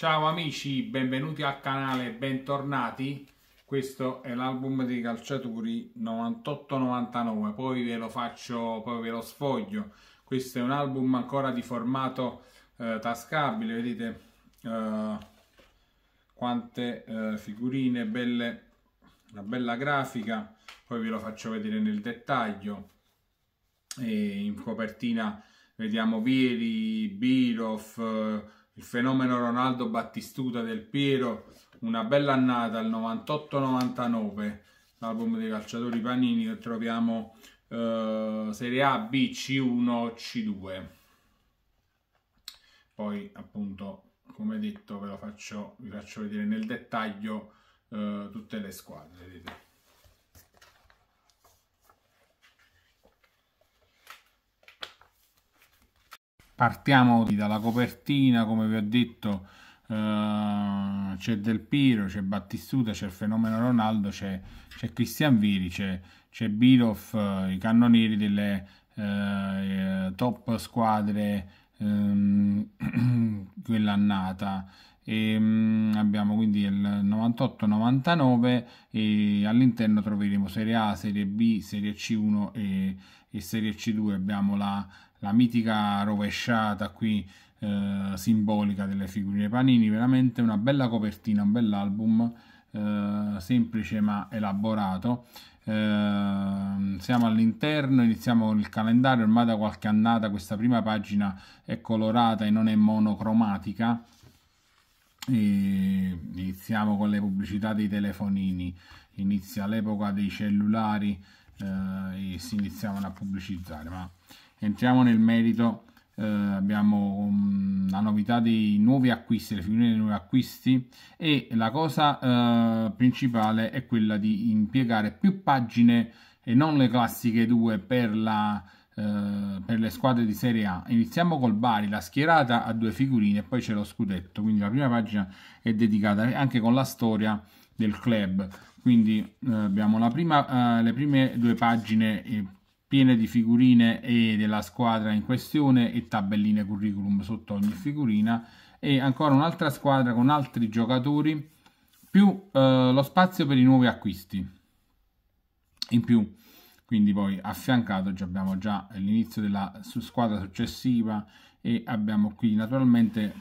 Ciao amici, benvenuti al canale, bentornati. Questo è l'album dei calciatori 98-99, poi ve lo faccio, poi ve lo sfoglio. Questo è un album ancora di formato eh, tascabile, vedete eh, quante eh, figurine belle, una bella grafica, poi ve lo faccio vedere nel dettaglio. E in copertina vediamo Vieri, Bilof, il fenomeno Ronaldo Battistuta del Piero, una bella annata al 98-99, l'album dei calciatori Panini che troviamo eh, Serie A, B, C1, C2. Poi appunto, come detto, ve lo faccio, vi faccio vedere nel dettaglio eh, tutte le squadre, vedete Partiamo dalla copertina, come vi ho detto, eh, c'è Del Piro, c'è Battistuta, c'è il fenomeno Ronaldo, c'è, Cristian Viri, c'è, c'è Biloff, eh, i cannonieri delle eh, top squadre ehm, quell'annata. E, ehm, mh, abbiamo quindi il 98-99 e all'interno troveremo Serie A, Serie B, Serie C1 e, e Serie C2 abbiamo la la mitica rovesciata qui eh, simbolica delle figurine Panini, veramente una bella copertina, un bell'album eh, semplice ma elaborato. Eh, siamo all'interno, iniziamo con il calendario, ormai da qualche annata questa prima pagina è colorata e non è monocromatica. E iniziamo con le pubblicità dei telefonini, inizia l'epoca dei cellulari eh, e si iniziavano a pubblicizzare, ma Entriamo nel merito, eh, abbiamo um, la novità dei nuovi acquisti, le figurine dei nuovi acquisti e la cosa eh, principale è quella di impiegare più pagine e non le classiche due per la eh, per le squadre di Serie A. Iniziamo col Bari, la schierata a due figurine e poi c'è lo scudetto, quindi la prima pagina è dedicata anche con la storia del club. Quindi eh, abbiamo prima, eh, le prime due pagine eh, piene di figurine e della squadra in questione e tabelline curriculum sotto ogni figurina e ancora un'altra squadra con altri giocatori più eh, lo spazio per i nuovi acquisti in più quindi poi affiancato già abbiamo già l'inizio della squadra successiva e abbiamo qui naturalmente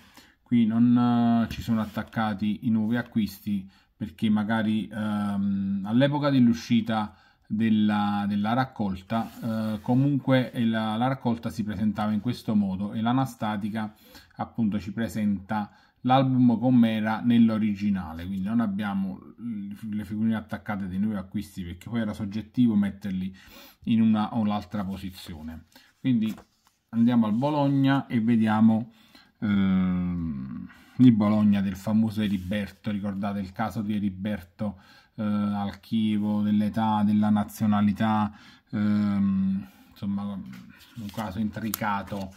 qui non eh, ci sono attaccati i nuovi acquisti perché magari ehm, all'epoca dell'uscita della, della raccolta, eh, comunque la, la, raccolta si presentava in questo modo e l'anastatica appunto ci presenta l'album com'era nell'originale, quindi non abbiamo le figurine attaccate dei nuovi acquisti perché poi era soggettivo metterli in una o l'altra posizione. Quindi andiamo al Bologna e vediamo ehm, il Bologna del famoso Eriberto, ricordate il caso di Eriberto eh, archivo, dell'età, della nazionalità, ehm, insomma un caso intricato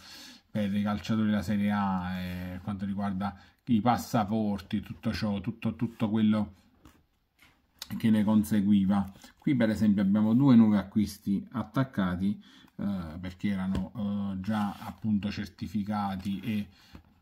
per i calciatori della Serie A eh, quanto riguarda i passaporti, tutto ciò, tutto, tutto quello che ne conseguiva. Qui per esempio abbiamo due nuovi acquisti attaccati eh, perché erano eh, già appunto certificati e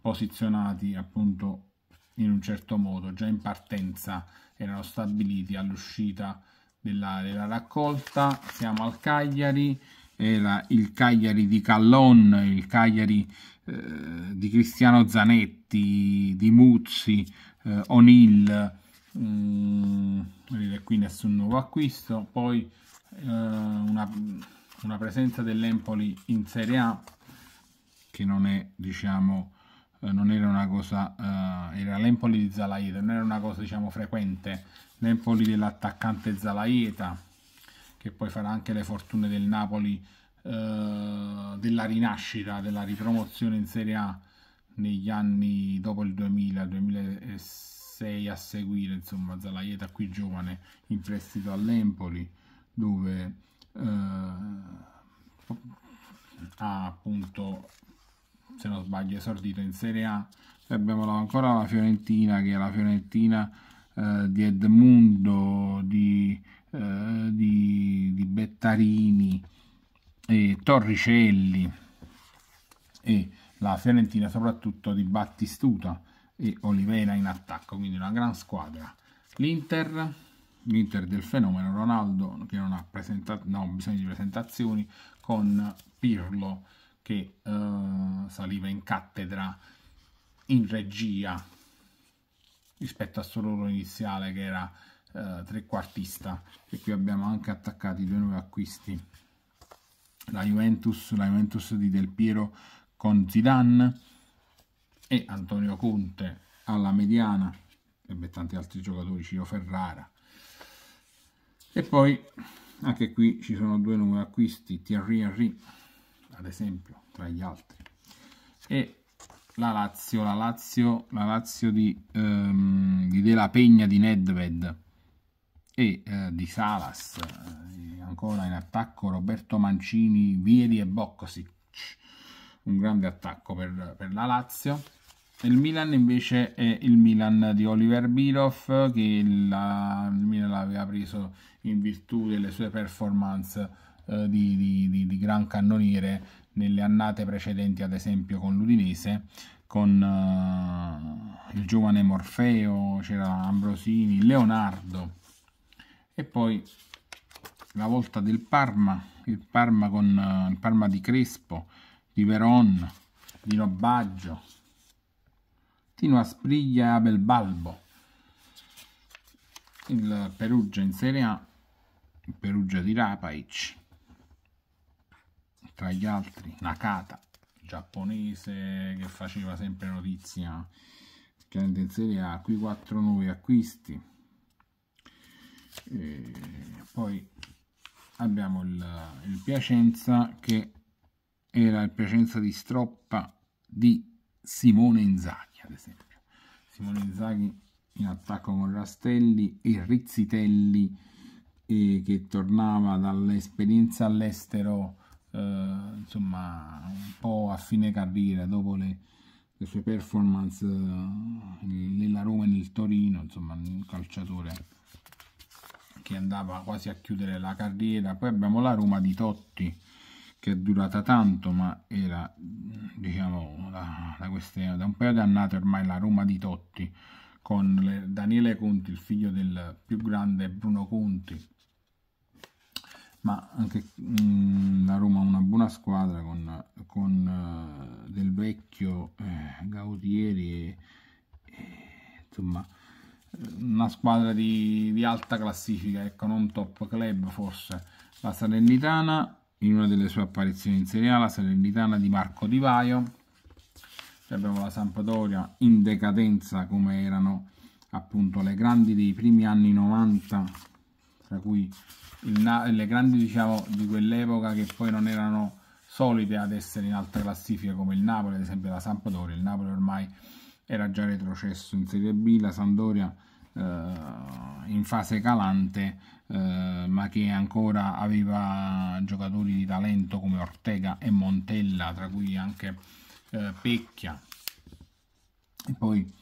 posizionati appunto in un certo modo, già in partenza erano stabiliti all'uscita della, della, raccolta. Siamo al Cagliari, era il Cagliari di Callon, il Cagliari eh, di Cristiano Zanetti, di Muzzi, eh, O'Neill. Mm, qui nessun nuovo acquisto. Poi eh, una, una presenza dell'Empoli in Serie A che non è, diciamo, eh, non era una cosa, uh, era l'Empoli di Zalaeta, non era una cosa diciamo frequente, l'Empoli dell'attaccante Zalaeta, che poi farà anche le fortune del Napoli, uh, della rinascita, della ripromozione in Serie A negli anni dopo il 2000, 2006 a seguire, insomma Zalaeta qui giovane in prestito all'Empoli, dove... Uh, ha appunto se non sbaglio, esordito in Serie A. Poi abbiamo ancora la Fiorentina, che è la Fiorentina eh, di Edmundo, di, eh, di, di Bettarini, e Torricelli e la Fiorentina soprattutto di Battistuta e Olivera in attacco, quindi una gran squadra. L'Inter, l'Inter del fenomeno Ronaldo che non ha presentato, no, bisogno di presentazioni con Pirlo che uh, saliva in cattedra in regia rispetto al suo ruolo iniziale che era uh, trequartista e qui abbiamo anche attaccato i due nuovi acquisti la Juventus, la Juventus di Del Piero con Zidane e Antonio Conte alla mediana e tanti altri giocatori, Ciro Ferrara e poi anche qui ci sono due nuovi acquisti, Thierry Henry ad esempio, tra gli altri. E la Lazio, la Lazio, la Lazio di, ehm, di Della Pegna di Nedved e eh, di Salas, eh, ancora in attacco Roberto Mancini, Vieri e Boccosic, un grande attacco per, per la Lazio. Il Milan invece è il Milan di Oliver Biroff che la, il Milan l'aveva preso in virtù delle sue performance eh, di, di, di, di, gran cannoniere nelle annate precedenti, ad esempio con l'Udinese, con eh, il giovane Morfeo, c'era Ambrosini, Leonardo e poi la volta del Parma, il Parma, con, eh, il Parma di Crespo, di Veron, di Nobaggio, Tino Aspriglia e Abel Balbo. Il Perugia in Serie A, il Perugia di Rapaic, tra gli altri Nakata, giapponese che faceva sempre notizia chiaramente in Serie A, qui 4 nuovi acquisti. E poi abbiamo il, il Piacenza che era il Piacenza di Stroppa di Simone Inzaghi, ad esempio. Simone Inzaghi in attacco con Rastelli e Rizzitelli eh, che tornava dall'esperienza all'estero eh, insomma, un po' a fine carriera, dopo le, le sue performance eh, nella Roma e nel Torino, insomma, un calciatore che andava quasi a chiudere la carriera. Poi abbiamo la Roma di Totti, che è durata tanto, ma era, diciamo, da, da, queste, da un paio di annate ormai la Roma di Totti, con le, Daniele Conti, il figlio del più grande Bruno Conti, ma anche mh, mm, la Roma ha una buona squadra con, con uh, Del Vecchio, eh, Gausieri, e, e, insomma una squadra di, di, alta classifica, ecco, non top club forse. La Salernitana, in una delle sue apparizioni in Serie A, la Salernitana di Marco Di Vaio. Poi abbiamo la Sampdoria in decadenza come erano appunto le grandi dei primi anni 90 tra cui il, le grandi diciamo, di quell'epoca che poi non erano solite ad essere in alta classifica come il Napoli, ad esempio la Sampdoria, il Napoli ormai era già retrocesso in Serie B, la Sampdoria eh, in fase calante, eh, ma che ancora aveva giocatori di talento come Ortega e Montella, tra cui anche eh, Pecchia. E poi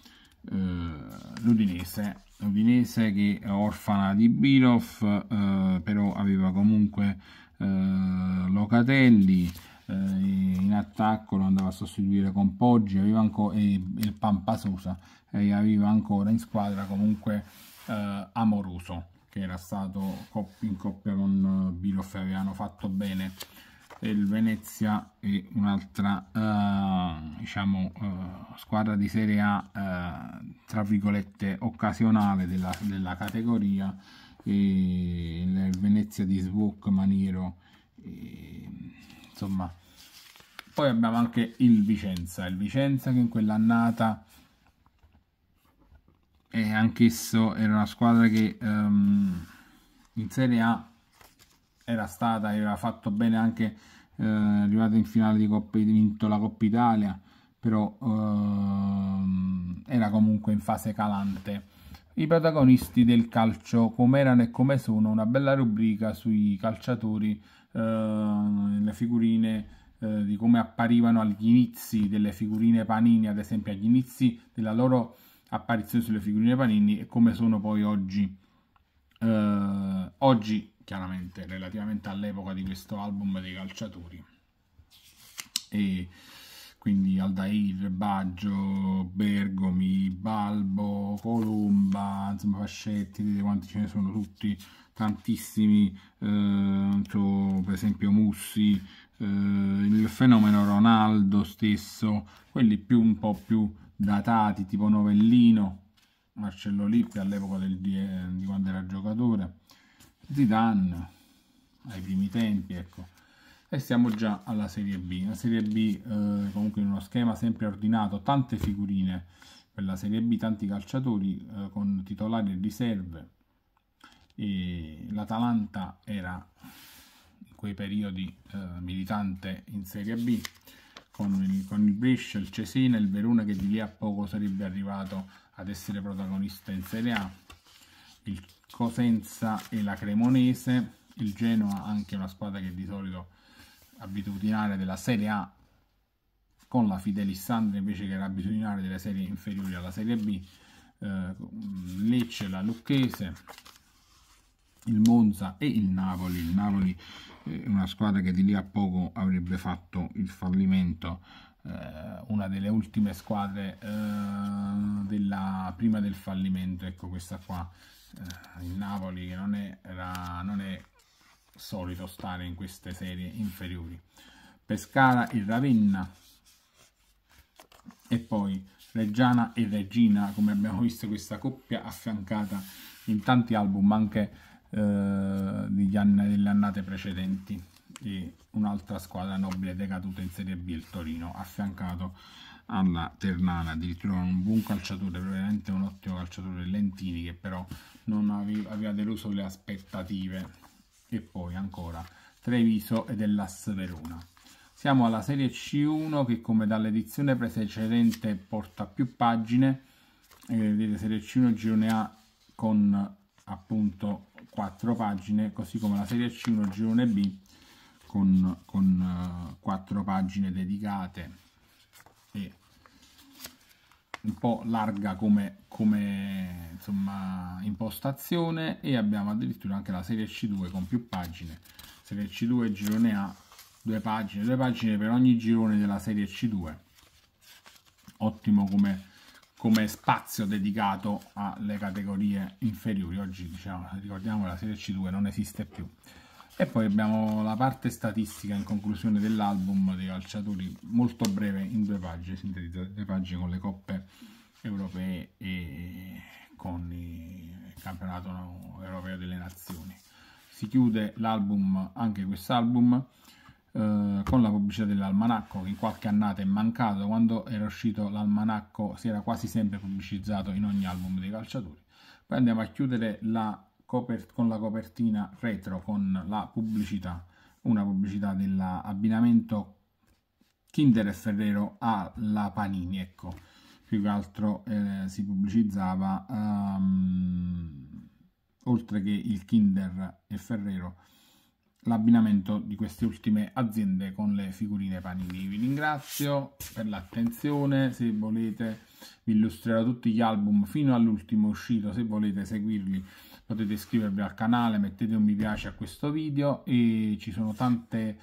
eh, l'Udinese l'Udinese che è orfana di Biloff eh, però aveva comunque eh, Locatelli eh, in attacco lo andava a sostituire con Poggi aveva ancora, e il Pampasusa e aveva ancora in squadra comunque eh, Amoroso che era stato in coppia con eh, Biloff e avevano fatto bene il Venezia e un'altra eh, diciamo eh, squadra di Serie A eh, tra virgolette occasionale della, della categoria e il Venezia di Svok Maniero e, insomma poi abbiamo anche il Vicenza il Vicenza che in quell'annata e anch'esso era una squadra che ehm, in Serie A era stata e aveva fatto bene anche eh, arrivata in finale di Coppa, vinto la Coppa Italia, però ehm, era comunque in fase calante. I protagonisti del calcio, come erano e come sono, una bella rubrica sui calciatori, ehm, le figurine eh, di come apparivano agli inizi delle figurine Panini, ad esempio agli inizi della loro apparizione sulle figurine Panini e come sono poi oggi. Eh, oggi chiaramente relativamente all'epoca di questo album dei calciatori. E quindi Aldair, Baggio, Bergomi, Balbo, Colomba, insomma Fascetti, vedete quanti ce ne sono tutti, tantissimi, eh, so, per esempio Mussi, eh, il fenomeno Ronaldo stesso, quelli più un po' più datati, tipo Novellino, Marcello Lippi all'epoca di, di quando era giocatore, Zidane ai primi tempi, ecco. E siamo già alla Serie B. La Serie B eh, comunque in uno schema sempre ordinato, tante figurine per la Serie B, tanti calciatori eh, con titolari e riserve. E L'Atalanta era in quei periodi eh, militante in Serie B con il, con il Brescia, il Cesena, il Verona che di lì a poco sarebbe arrivato ad essere protagonista in Serie A il Cosenza e la Cremonese, il Genoa anche una squadra che di solito abitudinaria della Serie A con la Fidelissandria invece che era abitudinaria delle serie inferiori alla Serie B, eh, Lecce, la Lucchese, il Monza e il Napoli. Il Napoli è una squadra che di lì a poco avrebbe fatto il fallimento eh, una delle ultime squadre eh, della, prima del fallimento, ecco questa qua, eh, il Napoli che non, non è solito stare in queste serie inferiori. Pescara e Ravenna e poi Reggiana e Regina, come abbiamo visto questa coppia affiancata in tanti album anche eh, degli anni, delle annate precedenti di un'altra squadra nobile decaduta in Serie B, il Torino, affiancato alla Ternana, addirittura un buon calciatore, probabilmente un ottimo calciatore Lentini che però non aveva deluso le aspettative e poi ancora Treviso e dell'As Verona. Siamo alla Serie C1 che come dall'edizione precedente porta più pagine, eh, vedete Serie C1 Girone A con appunto 4 pagine, così come la Serie C1 Girone B con, con eh, quattro pagine dedicate e un po' larga come, come insomma, impostazione e abbiamo addirittura anche la serie C2 con più pagine serie C2 girone A due pagine, due pagine per ogni girone della serie C2 ottimo come, come spazio dedicato alle categorie inferiori oggi diciamo, ricordiamo che la serie C2 non esiste più e poi abbiamo la parte statistica in conclusione dell'album dei calciatori, molto breve, in due pagine, sintetizzata due pagine con le coppe europee e con il campionato europeo delle nazioni. Si chiude l'album, anche quest'album, eh, con la pubblicità dell'almanacco che in qualche annata è mancato, quando era uscito l'almanacco si era quasi sempre pubblicizzato in ogni album dei calciatori. Poi andiamo a chiudere la con la copertina retro con la pubblicità, una pubblicità dell'abbinamento Kinder e Ferrero alla Panini, ecco, più che altro eh, si pubblicizzava um, oltre che il Kinder e Ferrero l'abbinamento di queste ultime aziende con le figurine Panini. Vi ringrazio per l'attenzione, se volete vi illustrerò tutti gli album fino all'ultimo uscito, se volete seguirli potete iscrivervi al canale, mettete un mi piace a questo video e ci sono tante,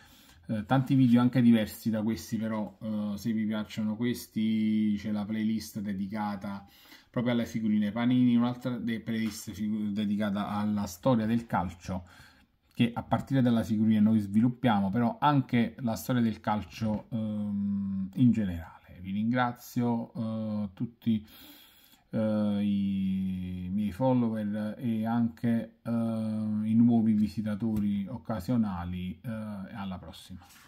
eh, tanti video anche diversi da questi però eh, se vi piacciono questi c'è la playlist dedicata proprio alle figurine panini, un'altra playlist dedicata alla storia del calcio che a partire dalla figurina noi sviluppiamo però anche la storia del calcio ehm, in generale. Vi ringrazio eh, tutti eh, i miei follower e anche eh, i nuovi visitatori occasionali. Eh, alla prossima.